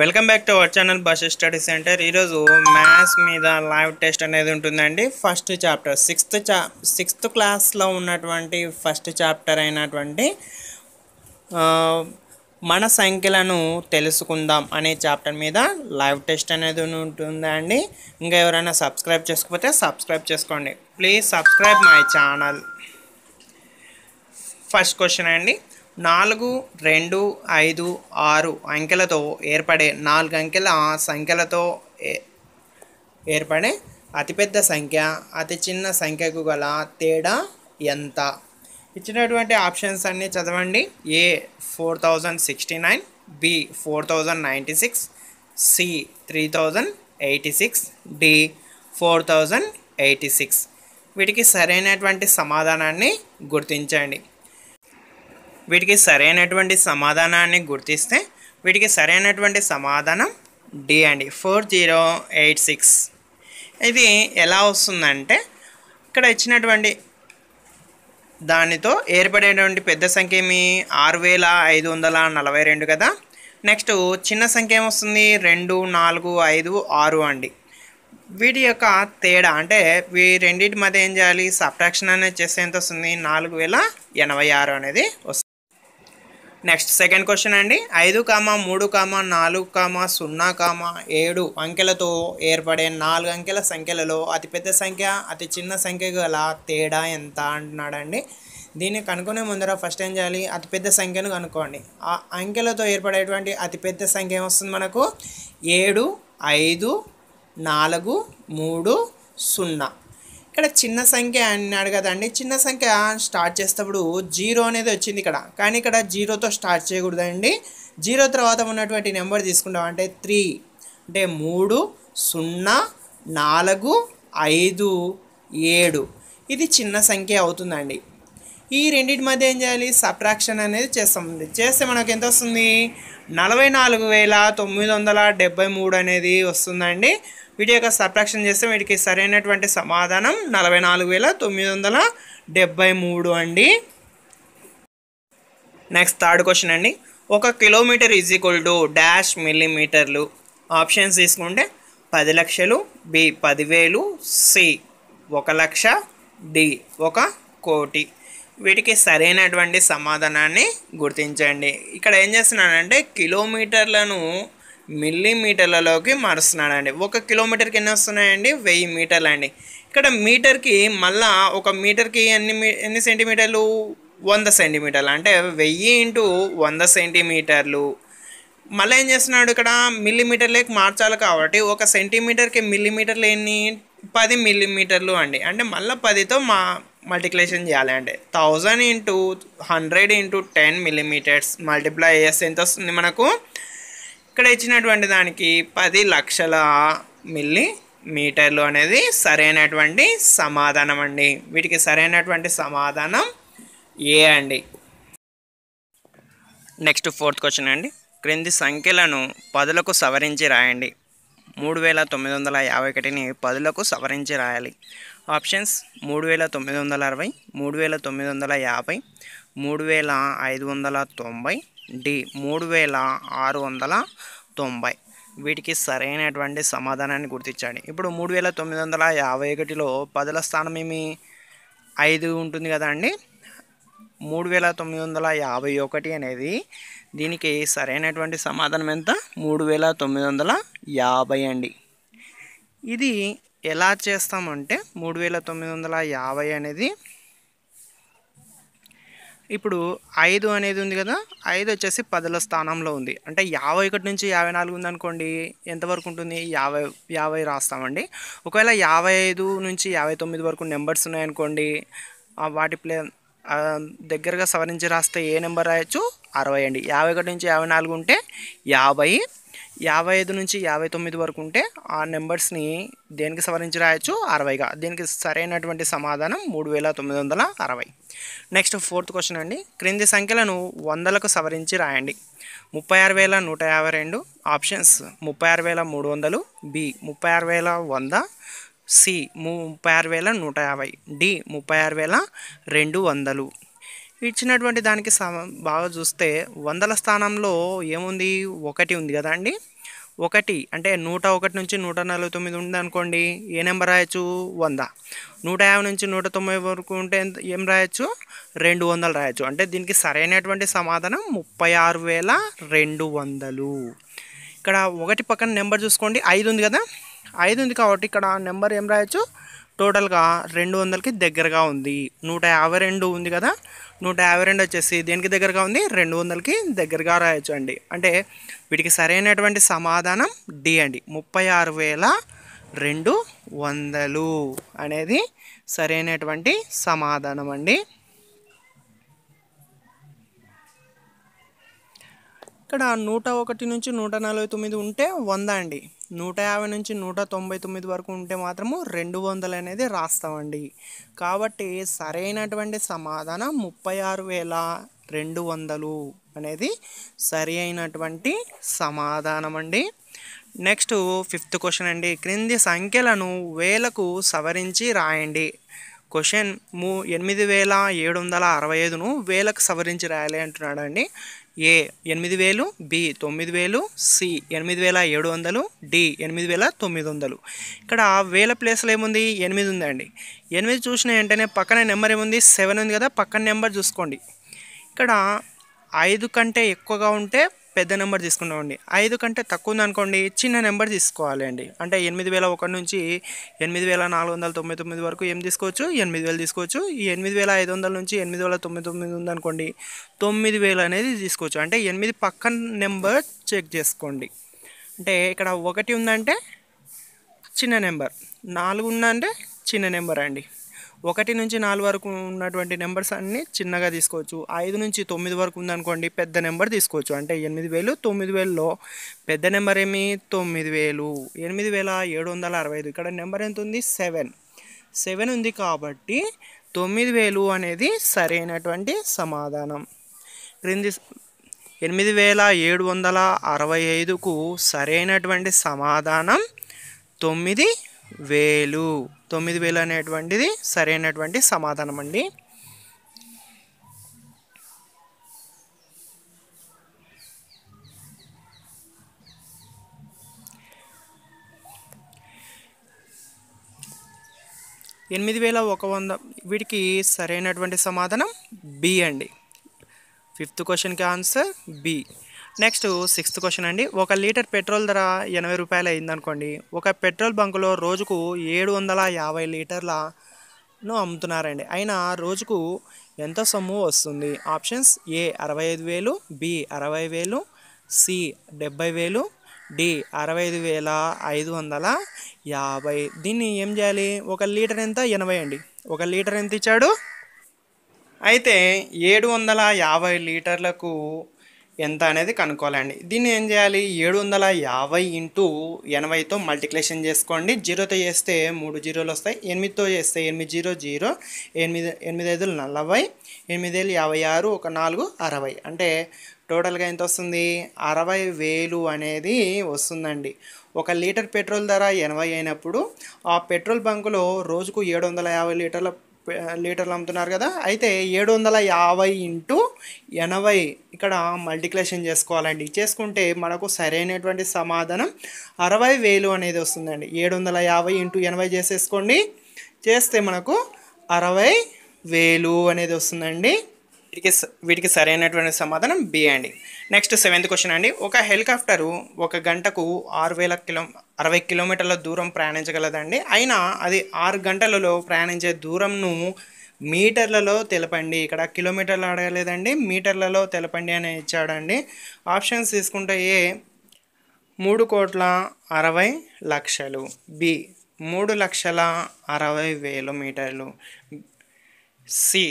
Welcome back to our channel bus study center ఈరోజు maths మీద live test అనేది ఉంటుందండి ఫస్ట్ చాప్టర్ సిక్స్త్ చా సిక్స్త్ క్లాస్లో ఉన్నటువంటి ఫస్ట్ చాప్టర్ అయినటువంటి మన సంఖ్యలను తెలుసుకుందాం అనే చాప్టర్ మీద లైవ్ టెస్ట్ అనేది ఉంటుందండి ఇంకా ఎవరైనా సబ్స్క్రైబ్ చేసుకపోతే సబ్స్క్రైబ్ చేసుకోండి please subscribe my channel first question అండి నాలుగు రెండు ఐదు ఆరు అంకెలతో ఏర్పడే నాలుగు అంకెల సంఖ్యలతో ఏర్పడే అతిపెద్ద సంఖ్య అతి చిన్న సంఖ్యకు గల తేడా ఎంత ఇచ్చినటువంటి ఆప్షన్స్ అన్నీ చదవండి A four thousand sixty nine B four thousand ninety six C three thousand eighty six D four thousand eighty six వీటికి సరైనటువంటి సమాధానాన్ని గుర్తించండి వీటికి సరైనటువంటి సమాధానాన్ని గుర్తిస్తే వీటికి సరైనటువంటి సమాధానం డి అండి ఫోర్ జీరో ఎయిట్ సిక్స్ ఇది ఎలా వస్తుందంటే ఇక్కడ ఇచ్చినటువంటి దానితో ఏర్పడేటువంటి పెద్ద సంఖ్య ఏమి ఆరు వేల ఐదు వందల నలభై రెండు కదా నెక్స్ట్ చిన్న సంఖ్య ఏమొస్తుంది రెండు నాలుగు ఐదు ఆరు అండి వీటి యొక్క తేడా అంటే వీ రెండింటి మధ్య ఏం చేయాలి సబ్ట్రాక్షన్ అనేది చేస్తే ఎంత వస్తుంది నాలుగు వేల ఎనభై ఆరు అనేది వస్తుంది నెక్స్ట్ సెకండ్ క్వశ్చన్ అండి ఐదు కామ మూడు కామ నాలుగు కామ సున్నా కామ ఏడు అంకెలతో ఏర్పడే నాలుగు అంకెల సంఖ్యలలో అతిపెద్ద సంఖ్య అతి చిన్న సంఖ్య గల తేడా ఎంత అంటున్నాడండి దీన్ని కనుక్కునే ముందర ఫస్ట్ ఏం చేయాలి అతిపెద్ద సంఖ్యను కనుక్కోండి ఆ అంకెలతో ఏర్పడేటువంటి అతిపెద్ద సంఖ్య ఏమొస్తుంది మనకు ఏడు ఐదు నాలుగు మూడు సున్నా ఇక్కడ చిన్న సంఖ్య అన్నాడు కదండి చిన్న సంఖ్య స్టార్ట్ చేసేటప్పుడు జీరో అనేది వచ్చింది ఇక్కడ కానీ ఇక్కడ జీరోతో స్టార్ట్ చేయకూడదండి జీరో తర్వాత ఉన్నటువంటి నెంబర్ తీసుకుంటాం అంటే త్రీ అంటే మూడు సున్నా నాలుగు ఐదు ఏడు ఇది చిన్న సంఖ్య అవుతుందండి ఈ రెండింటి మధ్య ఏం చేయాలి సబ్ట్రాక్షన్ అనేది చేస్తుంది చేస్తే మనకు ఎంత వస్తుంది నలభై నాలుగు వేల తొమ్మిది వందల డెబ్బై మూడు అనేది వస్తుందండి వీటి యొక్క సబ్ట్రాక్షన్ చేస్తే వీటికి సరైనటువంటి సమాధానం నలభై నాలుగు వేల తొమ్మిది వందల మూడు అండి నెక్స్ట్ థర్డ్ క్వశ్చన్ అండి ఒక kilometre is equal to dash మిల్లీమీటర్లు ఆప్షన్స్ తీసుకుంటే పది లక్షలు బి పదివేలు సి ఒక లక్ష డి ఒక కోటి వీటికి సరైనటువంటి సమాధానాన్ని గుర్తించండి ఇక్కడ ఏం చేస్తున్నానంటే కిలోమీటర్లను మిల్లీమీటర్లలోకి మారుస్తున్నాడండి ఒక కిలోమీటర్కి ఎన్ని వస్తున్నాయండి వెయ్యి మీటర్లు అండి ఇక్కడ మీటర్కి మళ్ళా ఒక మీటర్కి ఎన్ని ఎన్ని సెంటీమీటర్లు వంద సెంటీమీటర్లు అంటే వెయ్యి ఇంటూ వంద సెంటీమీటర్లు మళ్ళీ ఏం చేస్తున్నాడు ఇక్కడ మిల్లీమీటర్లకి మార్చాలి కాబట్టి ఒక సెంటీమీటర్కి మిల్లీమీటర్లు ఎన్ని పది మిల్లీమీటర్లు అండి అంటే మళ్ళీ పదితో మా మల్టిప్లికేషన్ చేయాలి అంటే thousand into hundred into ten millimetres multiply చేస్తే ఎంత వస్తుంది మనకు ఇక్కడ ఇచ్చినటువంటి దానికి పది లక్షల మిల్లీ మీటర్లు అనేది సరైనటువంటి సమాధానం అండి వీటికి సరైనటువంటి సమాధానం ఏ అండి నెక్స్ట్ ఫోర్త్ క్వశ్చన్ అండి క్రింది సంఖ్యలను పదులకు సవరించి రాయండి మూడు వేల తొమ్మిది వందల యాభై ఒకటిని పదులకు సవరించి రాయాలి ఆప్షన్స్ మూడు వేల తొమ్మిది వందల అరవై మూడు వేల తొమ్మిది వందల యాభై మూడు వేల ఐదు వందల తొంభై డి మూడు వేల ఆరు వందల తొంభై వీటికి సరైనటువంటి సమాధానాన్ని గుర్తించండి ఇప్పుడు మూడు వేల తొమ్మిది వందల యాభై ఒకటిలో పదుల స్థానం ఏమి ఐదు ఉంటుంది కదా అండి మూడు వేల తొమ్మిది వందల యాభై ఒకటి అనేది దీనికి సరైనటువంటి సమాధానం ఎంత మూడు వేల తొమ్మిది వందల యాభై అండి ఇది ఎలా చేస్తామంటే మూడు వేల తొమ్మిది వందల యాభై అనేది ఇప్పుడు ఐదు అనేది ఉంది కదా ఐదు వచ్చేసి పదల స్థానంలో ఉంది అంటే యాభై ఒకటి నుంచి యాభై నాలుగు ఉందనుకోండి ఎంతవరకు ఉంటుంది యాభై యాభై రాస్తామండి ఒకవేళ యాభై ఐదు నుంచి యాభై తొమ్మిది వరకు నెంబర్స్ ఉన్నాయనుకోండి వాటి ప్లే దగ్గరగా సవరించి రాస్తే ఏ నెంబర్ రాయొచ్చు అరవై అండి యాభై ఒకటి నుంచి యాభై నాలుగు ఉంటే యాభై యాభై ఐదు నుంచి యాభై తొమ్మిది వరకు ఉంటే ఆ నెంబర్స్ని దేనికి సవరించి రాయొచ్చు అరవైగా దీనికి సరైనటువంటి సమాధానం మూడు వేల తొమ్మిది వందల అరవై నెక్స్ట్ ఫోర్త్ క్వశ్చన్ అండి క్రింది సంఖ్యలను వందలకు సవరించి రాయండి ముప్పై ఆరు వేల నూట యాభై రెండు ఆప్షన్స్ ముప్పై ఆరు వేల మూడు వందలు బి ముప్పై ఆరు వేల వంద సి ముప్పై ఆరు వేల నూట యాభై డి ముప్పై ఆరు వేల రెండు వందలు ఇచ్చినటువంటి దానికి బాగా చూస్తే వందల స్థానంలో ఏముంది ఒకటి ఉంది కదా అండి ఒకటి అంటే నూట ఒకటి నుంచి నూట నలభై తొమ్మిది ఉంది అనుకోండి ఏ నెంబర్ రాయొచ్చు వంద నూట యాభై నుంచి నూట తొంభై వరకు ఉంటే ఏం రాయొచ్చు రెండు వందలు రాయొచ్చు అంటే దీనికి సరైనటువంటి సమాధానం ముప్పై ఆరు వేల రెండు వందలు ఇక్కడ ఒకటి పక్కన నెంబర్ చూసుకోండి ఐదు ఉంది కదా ఐదు ఉంది కాబట్టి ఇక్కడ నెంబర్ ఏం రాయొచ్చు టోటల్గా రెండు వందలకి దగ్గరగా ఉంది నూట యాభై రెండు ఉంది కదా నూట యాభై రెండు వచ్చేసి దేనికి దగ్గరగా ఉంది రెండు వందలకి దగ్గరగా రాయొచ్చు అండి అంటే వీటికి సరైనటువంటి సమాధానం డి అండి ముప్పై ఆరు వేల రెండు వందలు అనేది సరైనటువంటి సమాధానం అండి ఇక్కడ నూట ఒకటి నుంచి నూట నలభై తొమ్మిది ఉంటే వంద అండి నూట యాభై నుంచి నూట తొంభై తొమ్మిది వరకు ఉంటే మాత్రము రెండు వందలు అనేది రాస్తామండి కాబట్టి సరైనటువంటి సమాధానం ముప్పై ఆరు వేల రెండు వందలు అనేది సరి అయినటువంటి సమాధానం అండి నెక్స్ట్ ఫిఫ్త్ క్వశ్చన్ అండి క్రింది సంఖ్యలను వేలకు సవరించి రాయండి క్వశ్చన్ మూ ఎనిమిది వేల ఏడు వందల అరవై ఐదును వేలకు సవరించి రాయాలి అంటున్నాడు అండి ఏ ఎనిమిది వేలు బి తొమ్మిది వేలు సి ఎనిమిది వేల ఏడు వందలు డి ఎనిమిది వేల తొమ్మిది వందలు ఇక్కడ వేల ప్లేస్లో ఏముంది ఎనిమిది ఉందండి ఎనిమిది చూసిన వెంటనే పక్కన నెంబర్ ఏముంది సెవెన్ ఉంది కదా పక్కన నెంబర్ చూసుకోండి ఇక్కడ ఐదు కంటే ఎక్కువగా ఉంటే పెద్ద నెంబర్ తీసుకున్నామండి ఐదు కంటే తక్కువ అనుకోండి చిన్న నెంబర్ తీసుకోవాలి అండి అంటే ఎనిమిది వేల ఒకటి నుంచి ఎనిమిది వేల నాలుగు వందల తొమ్మిది తొమ్మిది వరకు ఏం తీసుకోవచ్చు ఎనిమిది వేలు తీసుకోవచ్చు ఈ ఎనిమిది వేల ఐదు వందల నుంచి ఎనిమిది వేల తొమ్మిది తొమ్మిది అనుకోండి తొమ్మిది వేలు అనేది తీసుకోవచ్చు అంటే ఎనిమిది పక్క నెంబర్ చెక్ చేసుకోండి అంటే ఇక్కడ ఒకటి ఉందంటే చిన్న నెంబర్ నాలుగు ఉందంటే చిన్న నెంబర్ అండి ఒకటి నుంచి నాలుగు వరకు ఉన్నటువంటి నెంబర్స్ అన్ని చిన్నగా తీసుకోవచ్చు ఐదు నుంచి తొమ్మిది వరకు ఉందనుకోండి పెద్ద నెంబర్ తీసుకోవచ్చు అంటే ఎనిమిది వేలు తొమ్మిది వేలలో పెద్ద నెంబర్ ఏమి తొమ్మిది వేలు ఎనిమిది వేల ఏడు వందల అరవై ఐదు ఇక్కడ నెంబర్ ఎంత ఉంది సెవెన్ సెవెన్ ఉంది కాబట్టి తొమ్మిది వేలు అనేది సరైనటువంటి సమాధానం క్రింది ఎనిమిది వేల ఏడు వందల అరవై ఐదుకు సరైనటువంటి సమాధానం తొమ్మిది వేలు తొమ్మిది వేలు అనేటువంటిది సరైనటువంటి సమాధానం అండి ఎనిమిది వేల ఒక వంద వీటికి సరైనటువంటి సమాధానం బి అండి ఫిఫ్త్ క్వశ్చన్కి answer B next sixth question అండి ఒక లీటర్ పెట్రోల్ ధర ఎనభై రూపాయలు అయిందనుకోండి ఒక పెట్రోల్ బంకులో రోజుకు ఏడు వందల యాభై లీటర్లను అమ్ముతున్నారండి అయినా రోజుకు ఎంత సొమ్ము వస్తుంది ఆప్షన్స్ ఏ అరవై ఐదు వేలు బి అరవై వేలు సి డెబ్బై వేలు డి అరవై ఐదు వేల ఐదు వందల యాభై దీన్ని ఏం చేయాలి ఒక లీటర్ ఎంత ఎనభై అండి ఒక లీటర్ ఎంత ఇచ్చాడు అయితే ఏడు వందల యాభై లీటర్లకు ఎంత అనేది కనుక్కోవాలండి దీన్ని ఏం చేయాలి ఏడు వందల యాభై ఇంటూ ఎనభైతో మల్టిప్లికేషన్ చేసుకోండి జీరోతో చేస్తే మూడు జీరోలు వస్తాయి ఎనిమిదితో చేస్తే ఎనిమిది జీరో జీరో ఎనిమిది ఎనిమిది ఐదులు నలభై ఎనిమిది వేలు యాభై ఆరు ఒక నాలుగు అరవై అంటే టోటల్గా ఎంత వస్తుంది అరవై వేలు అనేది వస్తుందండి ఒక లీటర్ పెట్రోల్ ధర ఎనభై అయినప్పుడు ఆ పెట్రోల్ బంకులో రోజుకు ఏడు వందల యాభై లీటర్ల లీటర్లు అమ్ముతున్నారు కదా అయితే ఏడు వందల యాభై ఇంటూ ఎనభై ఇక్కడ మల్టిక్లేషన్ చేసుకోవాలండి చేసుకుంటే మనకు సరైనటువంటి సమాధానం అరవై వేలు అనేది వస్తుందండి ఏడు వందల యాభై ఇంటూ ఎనభై చేసేసుకోండి చేస్తే మనకు అరవై వేలు అనేది వస్తుందండి వీటికి వీటికి సరైనటువంటి సమాధానం బి అండి నెక్స్ట్ సెవెంత్ క్వశ్చన్ అండి ఒక హెలికాప్టరు ఒక గంటకు ఆరు వేల కిలో అరవై కిలోమీటర్ల దూరం ప్రయాణించగలదండి అయినా అది ఆరు గంటలలో ప్రయాణించే దూరంను మీటర్లలో తెలపండి ఇక్కడ కిలోమీటర్లు అడగలేదండి మీటర్లలో తెలపండి అని ఇచ్చాడండి ఆప్షన్స్ తీసుకుంటే ఏ మూడు కోట్ల అరవై లక్షలు బి మూడు లక్షల అరవై వేల మీటర్లు సి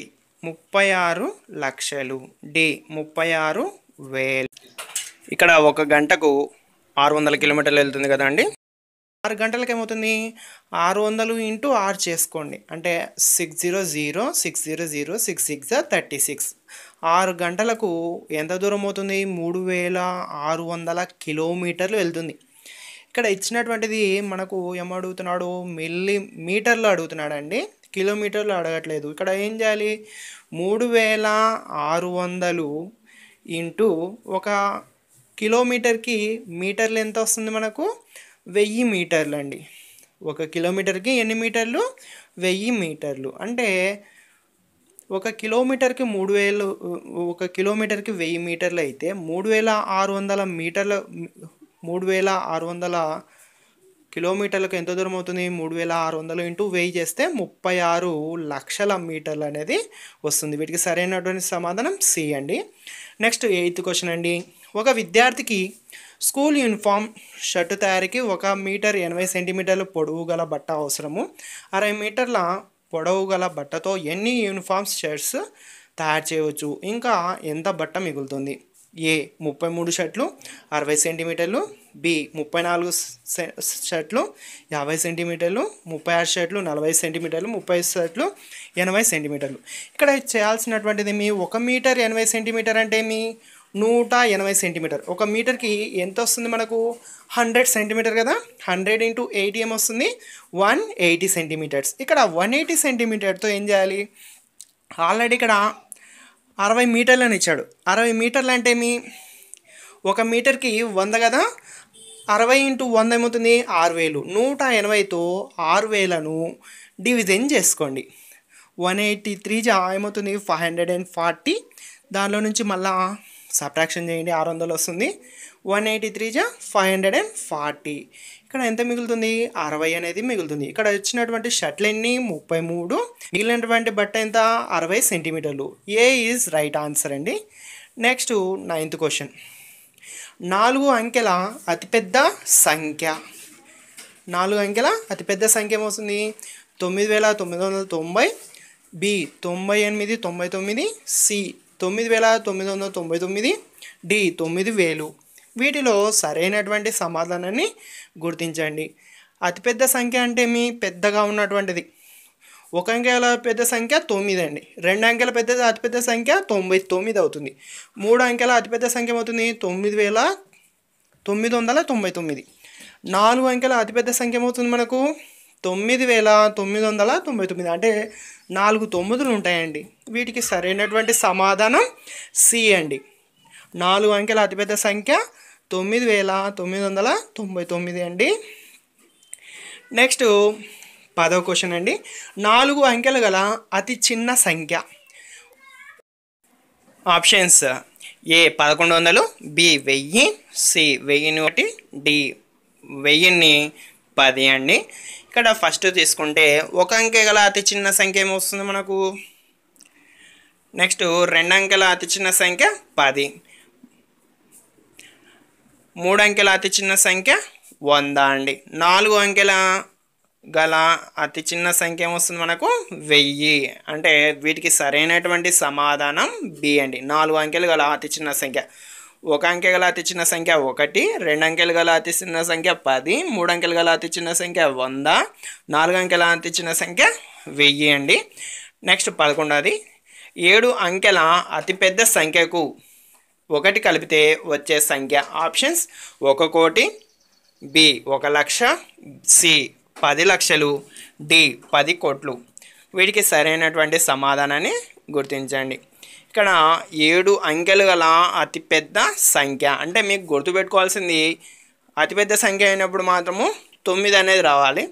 ముప్పై ఆరు లక్షలు డి ముప్పై ఆరు వేలు ఇక్కడ ఒక గంటకు ఆరు వందల కిలోమీటర్లు వెళ్తుంది కదండి ఆరు గంటలకు ఏమవుతుంది ఆరు వందలు ఇంటూ ఆరు చేసుకోండి అంటే six zero zero six zero zero six six thirty six ఆరు గంటలకు ఎంత దూరం అవుతుంది మూడు వేల ఆరు వందల కిలోమీటర్లు వెళ్తుంది ఇక్కడ ఇచ్చినటువంటిది మనకు ఏమడుగుతున్నాడు మిల్లీ మీటర్లు అడుగుతున్నాడండి కిలోమీటర్లు అడగట్లేదు ఇక్కడ ఏం చేయాలి మూడు వేల ఆరు వందలు ఇంటూ ఒక కిలోమీటర్కి మీటర్లు ఎంత వస్తుంది మనకు వెయ్యి మీటర్లు అండి ఒక కిలోమీటర్కి ఎన్ని మీటర్లు వెయ్యి మీటర్లు అంటే ఒక కిలోమీటర్కి మూడు వేలు ఒక కిలోమీటర్కి వెయ్యి మీటర్లు అయితే మూడు వేల ఆరు వందల మీటర్ల మూడు వేల ఆరు వందల కిలోమీటర్లకు ఎంత దూరం అవుతుంది మూడు వేల ఆరు వందలు ఇంటూ వెయ్యి చేస్తే ముప్పై ఆరు లక్షల మీటర్లు అనేది వస్తుంది వీటికి సరైనటువంటి సమాధానం సి అండి నెక్స్ట్ ఎయిత్ క్వశ్చన్ అండి ఒక విద్యార్థికి స్కూల్ యూనిఫామ్ షర్టు తయారీకి ఒక మీటర్ ఎనభై సెంటీమీటర్లు పొడవు గల బట్ట అవసరము అరవై మీటర్ల పొడవు గల బట్టతో ఎన్ని యూనిఫామ్స్ షర్ట్స్ తయారు చేయవచ్చు ఇంకా ఎంత బట్ట మిగులుతుంది ఏ ముప్పై మూడు షర్ట్లు అరవై సెంటీమీటర్లు బి ముప్పై నాలుగు షర్ట్లు యాభై సెంటీమీటర్లు ముప్పై ఆరు షర్ట్లు నలభై సెంటీమీటర్లు ముప్పై షర్ట్లు ఎనభై సెంటీమీటర్లు ఇక్కడ చేయాల్సినటువంటిది మీ ఒక మీటర్ ఎనభై సెంటీమీటర్ అంటే మీ నూట ఎనభై సెంటీమీటర్ ఒక మీటర్కి ఎంత వస్తుంది మనకు హండ్రెడ్ సెంటీమీటర్ కదా హండ్రెడ్ ఇంటూ ఎయిటీ ఏం వస్తుంది వన్ ఎయిటీ సెంటీమీటర్స్ ఇక్కడ వన్ ఎయిటీ సెంటీమీటర్తో ఏం చేయాలి ఆల్రెడీ ఇక్కడ అరవై మీటర్లను ఇచ్చాడు అరవై మీటర్లు అంటే మీ ఒక మీటర్కి వంద కదా అరవై ఇంటూ వంద ఏమవుతుంది ఆరు వేలు నూట ఎనభైతో ఆరు వేలను డివిజన్ చేసుకోండి వన్ ఎయిటీ త్రీ జా ఏమవుతుంది ఫైవ్ హండ్రెడ్ అండ్ ఫార్టీ దానిలో నుంచి మళ్ళా సబ్ట్రాక్షన్ చేయండి ఆరు వందలు వస్తుంది వన్ ఎయిటీ త్రీ జా ఫైవ్ హండ్రెడ్ అండ్ ఫార్టీ ఇక్కడ ఎంత మిగులుతుంది అరవై అనేది మిగులుతుంది ఇక్కడ వచ్చినటువంటి షర్ట్లు ఎన్ని ముప్పై మూడు మిగిలినటువంటి బట్ట ఎంత అరవై సెంటీమీటర్లు ఏ ఈజ్ రైట్ ఆన్సర్ అండి నెక్స్ట్ నైన్త్ క్వశ్చన్ నాలుగు అంకెల అతిపెద్ద సంఖ్య నాలుగు అంకెల అతిపెద్ద సంఖ్య ఏమవుతుంది తొమ్మిది వేల తొమ్మిది వందల తొంభై బి తొంభై ఎనిమిది తొంభై తొమ్మిది సి తొమ్మిది వేల తొమ్మిది వందల తొంభై తొమ్మిది డి తొమ్మిది వేలు వీటిలో సరైనటువంటి సమాధానాన్ని గుర్తించండి అతిపెద్ద సంఖ్య అంటే మీ పెద్దగా ఉన్నటువంటిది ఒక అంకెల పెద్ద సంఖ్య తొమ్మిది అండి రెండు అంకెల పెద్ద అతిపెద్ద సంఖ్య తొంభై తొమ్మిది అవుతుంది మూడు అంకెల అతిపెద్ద సంఖ్య అవుతుంది తొమ్మిది వేల తొమ్మిది వందల తొంభై తొమ్మిది నాలుగు అంకెల అతిపెద్ద సంఖ్య అవుతుంది మనకు తొమ్మిది వేల తొమ్మిది వందల తొంభై తొమ్మిది అంటే నాలుగు తొమ్మిదులు ఉంటాయండి వీటికి సరైనటువంటి సమాధానం సి అండి నాలుగు అంకెల అతిపెద్ద సంఖ్య తొమ్మిది వేల తొమ్మిది వందల తొంభై తొమ్మిది అండి నెక్స్ట్ పదవ క్వశ్చన్ అండి నాలుగు అంకెలు గల అతి చిన్న సంఖ్య ఆప్షన్స్ ఏ పదకొండు వందలు బి వెయ్యి సి వెయ్యిని ఒకటి డి వెయ్యిని పది అండి ఇక్కడ ఫస్ట్ తీసుకుంటే ఒక అంకె గల అతి చిన్న సంఖ్య ఏమొస్తుంది మనకు నెక్స్ట్ రెండు అంకెల అతి చిన్న సంఖ్య పది మూడు అంకెల అతి చిన్న సంఖ్య వంద అండి నాలుగు అంకెల గల అతి చిన్న సంఖ్య ఏమొస్తుంది మనకు వెయ్యి అంటే వీటికి సరైనటువంటి సమాధానం బి అండి నాలుగు అంకెలు గల అతి చిన్న సంఖ్య ఒక అంకె గల అతి చిన్న సంఖ్య ఒకటి రెండు అంకెలు గల అతి చిన్న సంఖ్య పది మూడు అంకెలు గల అతి చిన్న సంఖ్య వంద నాలుగు అంకెల అతి చిన్న సంఖ్య వెయ్యి అండి నెక్స్ట్ పదకొండవది ఏడు అంకెల అతిపెద్ద సంఖ్యకు ఒకటి కలిపితే వచ్చే సంఖ్య ఆప్షన్స్ ఒక కోటి బి ఒక లక్ష సి పది లక్షలు డి పది కోట్లు వీటికి సరైనటువంటి సమాధానాన్ని గుర్తించండి ఇక్కడ ఏడు అంకెలు గల అతిపెద్ద సంఖ్య అంటే మీకు గుర్తుపెట్టుకోవాల్సింది అతిపెద్ద సంఖ్య అయినప్పుడు మాత్రము తొమ్మిది అనేది రావాలి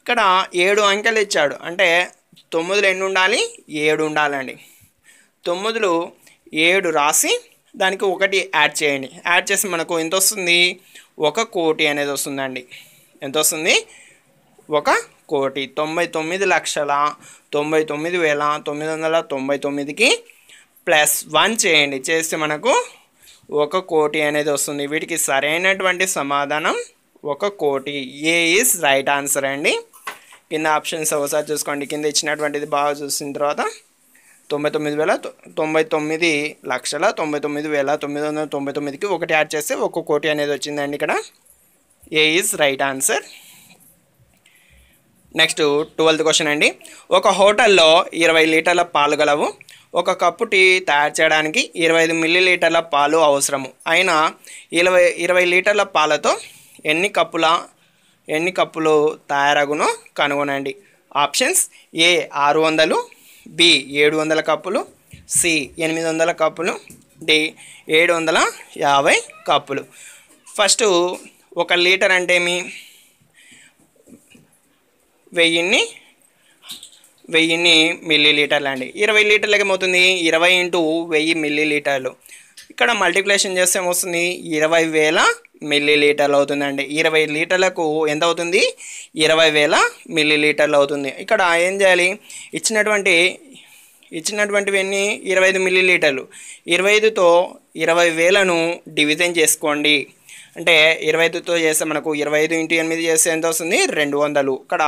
ఇక్కడ ఏడు అంకెలు ఇచ్చాడు అంటే తొమ్మిదిలు ఎన్ని ఉండాలి ఏడు ఉండాలండి తొమ్మిదిలు ఏడు రాసి దానికి ఒకటి యాడ్ చేయండి యాడ్ చేసి మనకు ఎంత వస్తుంది ఒక కోటి అనేది వస్తుందండి ఎంత వస్తుంది ఒక కోటి తొంభై తొమ్మిది లక్షల తొంభై తొమ్మిది వేల తొమ్మిది వందల తొంభై తొమ్మిదికి ప్లస్ వన్ చేయండి చేస్తే మనకు ఒక కోటి అనేది వస్తుంది వీటికి సరైనటువంటి సమాధానం ఒక కోటి ఏ ఈజ్ రైట్ ఆన్సర్ అండి కింద ఆప్షన్స్ ఒకసారి చూసుకోండి కింద ఇచ్చినటువంటిది బాగా చూసిన తర్వాత తొంభై తొమ్మిది వేల తొంభై తొమ్మిది లక్షల తొంభై తొమ్మిది వేల తొమ్మిది వందల తొంభై తొమ్మిదికి ఒకటి యాడ్ చేస్తే ఒక కోటి అనేది వచ్చిందండి ఇక్కడ A is right answer next twelfth question అండి ఒక హోటల్లో ఇరవై లీటర్ల పాలు గలవు ఒక కప్పు టీ తయారు చేయడానికి ఇరవై ఐదు మిల్లీలీటర్ల పాలు అవసరము అయినా ఇరవై ఇరవై లీటర్ల పాలతో ఎన్ని కప్పుల ఎన్ని కప్పులు తయారగునో కనుగొనండి ఆప్షన్స్ ఏ ఆరు వందలు బి ఏడు వందల కప్పులు సి ఎనిమిది వందల కప్పులు డి ఏడు వందల యాభై కప్పులు ఫస్ట్ ఒక లీటర్ అంటే ఏమి వెయ్యిన్ని వెయ్యిని మిల్లీ లీటర్లు అండి ఇరవై లీటర్లకి ఏమవుతుంది ఇరవై ఇంటూ వెయ్యి మిల్లీ లీటర్లు ఇక్కడ మల్టిప్లికేషన్ చేస్తే ఏమొస్తుంది ఇరవై వేల మిల్లీ లీటర్లు అవుతుందండి ఇరవై లీటర్లకు ఎంత అవుతుంది ఇరవై వేల మిల్లీ లీటర్లు అవుతుంది ఇక్కడ ఏం చేయాలి ఇచ్చినటువంటి ఇచ్చినటువంటివన్నీ ఇరవై ఐదు మిల్లీ లీటర్లు ఇరవై ఐదుతో ఇరవై వేలను డివిజన్ చేసుకోండి అంటే ఇరవై ఐదుతో చేస్తే మనకు ఇరవై ఐదు ఇంటూ ఎనిమిది చేస్తే ఎంత వస్తుంది రెండు వందలు ఇక్కడ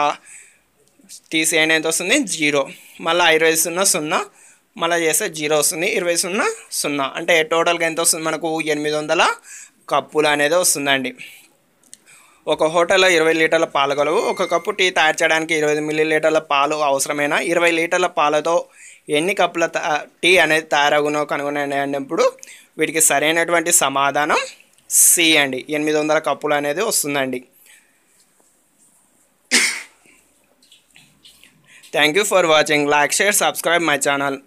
తీసేయండి ఎంత వస్తుంది జీరో మళ్ళీ ఇరవై సున్నా సున్నా మళ్ళీ చేస్తే జీరో వస్తుంది ఇరవై సున్నా సున్నా అంటే టోటల్గా ఎంత వస్తుంది మనకు ఎనిమిది వందల కప్పులు అనేది వస్తుందండి ఒక హోటల్లో ఇరవై లీటర్ల పాలు కలవు ఒక కప్పు టీ తయారు చేయడానికి ఇరవై మిల్లీ లీటర్ల పాలు అవసరమైన ఇరవై లీటర్ల పాలతో ఎన్ని కప్పుల టీ అనేది తయారగునో కనుగొనప్పుడు వీటికి సరైనటువంటి సమాధానం సి అండి ఎనిమిది వందల కప్పులు అనేది వస్తుందండి Thank you for watching. Like, share, subscribe my channel.